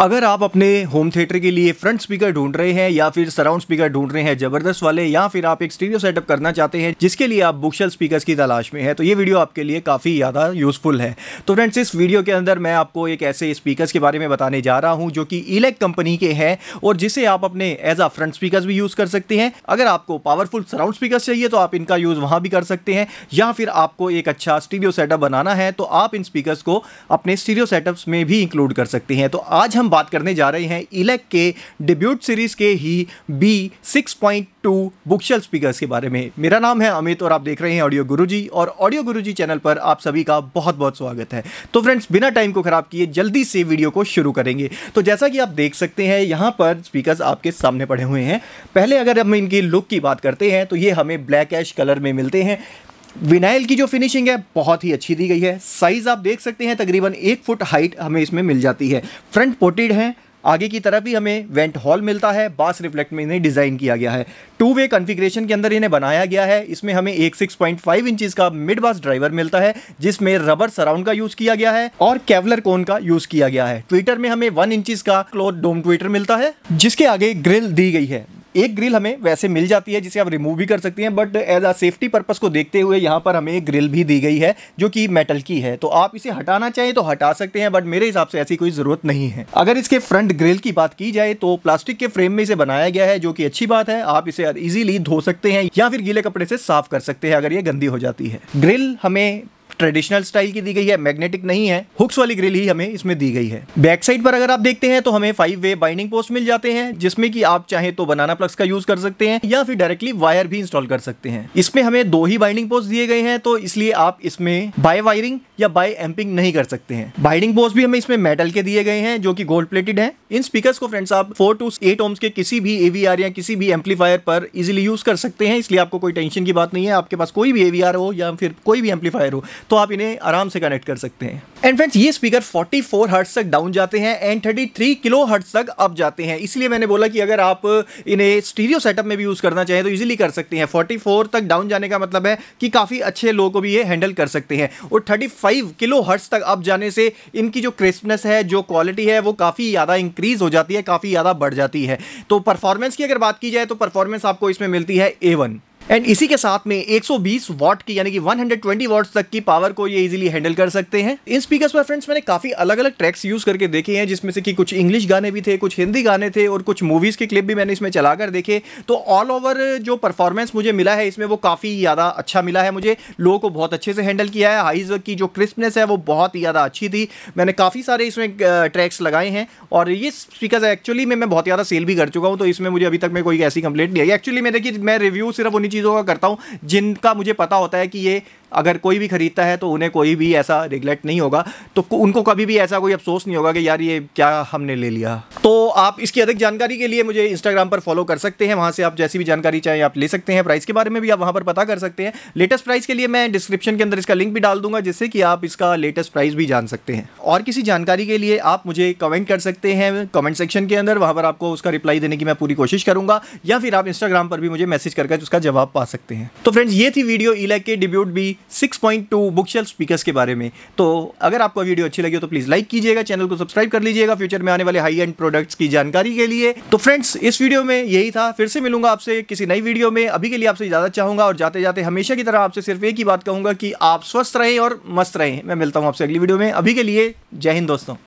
अगर आप अपने होम थिएटर के लिए फ्रंट स्पीकर ढूंढ रहे हैं या फिर सराउंड स्पीकर ढूंढ रहे हैं जबरदस्त वाले या फिर आप एक स्टीरियो सेटअप करना चाहते हैं जिसके लिए आप बुकशेल स्पीकर्स की तलाश में तो है तो ये वीडियो आपके लिए काफ़ी ज़्यादा यूजफुल है तो फ्रेंड्स इस वीडियो के अंदर मैं आपको एक ऐसे स्पीकर के बारे में बताने जा रहा हूँ जो कि इलेक कंपनी के हैं और जिसे आप अपने एज आ फ्रंट स्पीकर भी यूज़ कर सकते हैं अगर आपको पावरफुल सराउंड स्पीकर चाहिए तो आप इनका यूज़ वहाँ भी कर सकते हैं या फिर आपको एक अच्छा स्टीरियो सेटअप बनाना है तो आप इन स्पीकर को अपने स्टीरियो सेटअप्स में भी इंक्लूड कर सकते हैं तो आज हम बात करने जा रहे हैं इलेक e e के डिब्यूट सीरीज़ के ही B six point two bookshelf speakers के बारे में मेरा नाम है अमित और आप देख रहे हैं ऑडियो गुरुजी और ऑडियो गुरुजी चैनल पर आप सभी का बहुत बहुत स्वागत है तो फ्रेंड्स बिना टाइम को ख़राब किए जल्दी से वीडियो को शुरू करेंगे तो जैसा कि आप देख सकते हैं यहाँ पर स्पीकर्स आपके सामने पड़े हुए हैं पहले अगर हम इनकी लुक की बात करते हैं तो ये हमें ब्लैक एश कलर में मिलते हैं विनाइल की जो फिनिशिंग है बहुत ही अच्छी दी गई है साइज़ आप देख सकते हैं तकरीबन एक फुट हाइट हमें इसमें मिल जाती है फ्रंट पोर्टेड है आगे की तरफ भी हमें वेंट हॉल मिलता है बास रिफ्लेक्ट में इन्हें डिज़ाइन किया गया है टू वे कॉन्फ़िगरेशन के अंदर इन्हें बनाया गया है इसमें हमें एक सिक्स पॉइंट फाइव इंचेस का मिड बास ड्राइवर मिलता है जिसमें रबर सराउंड का यूज़ किया गया है और कैवलर कोन का यूज़ किया गया है ट्विटर में हमें वन इंचज़ का क्लोथ डोम ट्विटर मिलता है जिसके आगे ग्रिल दी गई है एक ग्रिल हमें वैसे मिल जाती है जिसे आप रिमूव भी कर सकती हैं but as a safety purpose को देखते हुए यहाँ पर हमें एक ग्रिल भी दी गई है जो कि मेटल की है तो आप इसे हटाना चाहें तो हटा सकते हैं बट मेरे हिसाब से ऐसी कोई ज़रूरत नहीं है अगर इसके फ्रंट ग्रिल की बात की जाए तो प्लास्टिक के फ्रेम में इसे बनाया गया है जो कि अच्छी बात है आप इसे ईजिली धो सकते हैं या फिर गीले कपड़े से साफ कर सकते हैं अगर ये गंदी हो जाती है ग्रिल हमें ट्रेडिशनल स्टाइल की दी गई है मैग्नेटिक नहीं है हुक्स वाली ग्रिल ही हमें इसमें दी गई है बैक साइड पर अगर आप देखते हैं तो हमें फाइव वे बाइंडिंग पोस्ट मिल जाते हैं जिसमें कि आप चाहे तो बनाना प्लस का यूज कर सकते हैं या फिर डायरेक्टली वायर भी इंस्टॉल कर सकते हैं इसमें हमें दो ही बाइंडिंग पोस्ट दिए गए हैं तो इसलिए आप इसमें बाय वायरिंग या बाय एम्पिंग नहीं कर सकते हैं बाइंडिंग पोस्ट भी हमें इसमें मेटल के दिए गए हैं जो की गोल्ड प्लेटेड है इन स्पीकर को फ्रेंड्स आप फोर टू एट ओम्स के किसी भी एवीआर या किसी भी एम्पलीफायर पर इजिली यूज कर सकते हैं इसलिए आपको कोई टेंशन की बात नहीं है आपके पास कोई भी एवीआर हो या फिर कोई भी एम्पलीफायर हो तो आप इन्हें आराम से कनेक्ट कर सकते हैं एंड फ्रेंड्स ये स्पीकर 44 फोर हर्ट्स तक डाउन जाते हैं एंड 33 किलो हर्ट्स तक अप जाते हैं इसलिए मैंने बोला कि अगर आप इन्हें स्टीरियो सेटअप में भी यूज़ करना चाहें तो इजीली कर सकते हैं 44 तक डाउन जाने का मतलब है कि काफ़ी अच्छे लोगों को भी ये हैंडल कर सकते हैं और 35 किलो हर्ट्स तक अप जाने से इनकी जो क्रिस्पनेस है जो क्वालिटी है वो काफ़ी ज़्यादा इंक्रीज़ हो जाती है काफ़ी ज़्यादा बढ़ जाती है तो परफॉर्मेंस की अगर बात की जाए तो परफॉर्मेंस आपको इसमें मिलती है ए वन एंड इसी के साथ में 120 वाट की यानी कि 120 वाट्स तक की पावर को ये इजीली हैंडल कर सकते हैं इन स्पीकर्स पर फ्रेंड्स मैंने काफ़ी अलग अलग ट्रैक्स यूज़ करके देखे हैं जिसमें से कि कुछ इंग्लिश गाने भी थे कुछ हिंदी गाने थे और कुछ मूवीज़ के क्लिप भी मैंने इसमें चलाकर देखे तो ऑल ओवर जो परफॉर्मेंस मुझे मिला है इसमें वो काफ़ी ज़्यादा अच्छा मिला है मुझे लो को बहुत अच्छे से हैंडल किया है हाइज की जो क्रिस्पनेस है वो बहुत ही ज़्यादा अच्छी थी मैंने काफ़ी सारे इसमें ट्रैक्स लगाए हैं और ये स्पीकर एक्चुअली में मैं बहुत ज़्यादा सेल भी कर चुका हूँ तो इसमें मुझे अभी तक में कोई ऐसी कंप्लेट नहीं आई एक्चुअली मैं देखिए मैं रिव्यू सिर्फ उन्हीं चीज़ों का करता हूँ जिनका मुझे पता होता है कि ये अगर कोई भी ख़रीदता है तो उन्हें कोई भी ऐसा रिग्लेट नहीं होगा तो उनको कभी भी ऐसा कोई अफसोस नहीं होगा कि यार ये क्या हमने ले लिया तो आप इसकी अधिक जानकारी के लिए मुझे इंस्टाग्राम पर फॉलो कर सकते हैं वहाँ से आप जैसी भी जानकारी चाहें आप ले सकते हैं प्राइस के बारे में भी आप वहाँ पर पता कर सकते हैं लेटेस्ट प्राइस के लिए मैं डिस्क्रिप्शन के अंदर इसका लिंक भी डाल दूंगा जिससे कि आप इसका लेटेस्ट प्राइस भी जान सकते हैं और किसी जानकारी के लिए आप मुझे कमेंट कर सकते हैं कमेंट सेक्शन के अंदर वहाँ पर आपको उसका रिप्लाई देने की मैं पूरी कोशिश करूँगा या फिर आप इंस्टाग्राम पर भी मुझे मैसेज करके उसका जवाब पा सकते हैं तो फ्रेंड्स ये थी वीडियो इलेक के डिब्यूट भी 6.2 बुकशेल स्पीकर्स के बारे में तो अगर आपको वीडियो अच्छी लगी हो तो प्लीज़ लाइक कीजिएगा चैनल को सब्सक्राइब कर लीजिएगा फ्यूचर में आने वाले हाई एंड प्रोडक्ट्स की जानकारी के लिए तो फ्रेंड्स इस वीडियो में यही था फिर से मिलूंगा आपसे किसी नई वीडियो में अभी के लिए आपसे ज्यादा चाहूँगा और जाते जाते हमेशा की तरह आपसे सिर्फ एक ही बात कहूँगा कि आप स्वस्थ रहें और मस्त रहें मैं मिलता हूँ आपसे अगली वीडियो में अभी के लिए जय हिंद दोस्तों